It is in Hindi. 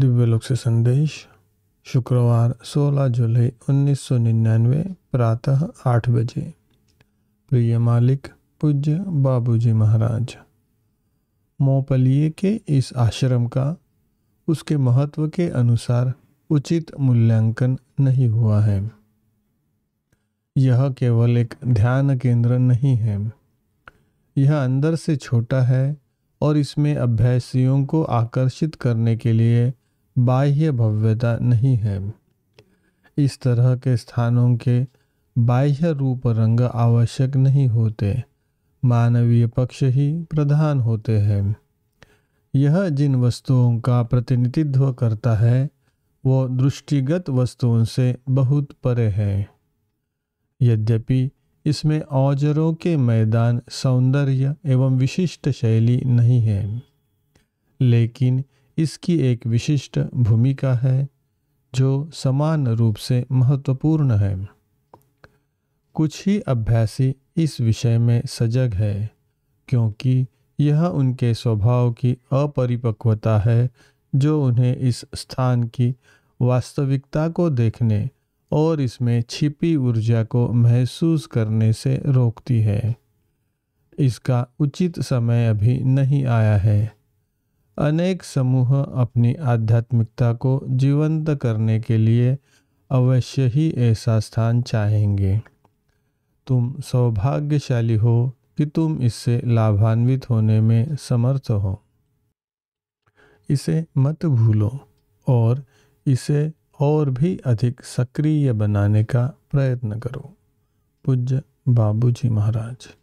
दिव्य लोक से संदेश शुक्रवार 16 जुलाई 1999 प्रातः आठ बजे प्रिय मालिक पूज्य बाबूजी महाराज मोपलिए के इस आश्रम का उसके महत्व के अनुसार उचित मूल्यांकन नहीं हुआ है यह केवल एक ध्यान केंद्र नहीं है यह अंदर से छोटा है और इसमें अभ्यासियों को आकर्षित करने के लिए बाह्य भव्यता नहीं है इस तरह के स्थानों के बाह्य रूप रंग आवश्यक नहीं होते मानवीय पक्ष ही प्रधान होते हैं यह जिन वस्तुओं का प्रतिनिधित्व करता है वो दृष्टिगत वस्तुओं से बहुत परे है यद्यपि इसमें औजरों के मैदान सौंदर्य एवं विशिष्ट शैली नहीं है लेकिन इसकी एक विशिष्ट भूमिका है जो समान रूप से महत्वपूर्ण है कुछ ही अभ्यासी इस विषय में सजग है क्योंकि यह उनके स्वभाव की अपरिपक्वता है जो उन्हें इस स्थान की वास्तविकता को देखने और इसमें छिपी ऊर्जा को महसूस करने से रोकती है इसका उचित समय अभी नहीं आया है अनेक समूह अपनी आध्यात्मिकता को जीवंत करने के लिए अवश्य ही ऐसा स्थान चाहेंगे तुम सौभाग्यशाली हो कि तुम इससे लाभान्वित होने में समर्थ हो इसे मत भूलो और इसे और भी अधिक सक्रिय बनाने का प्रयत्न करो पूज्य बाबूजी महाराज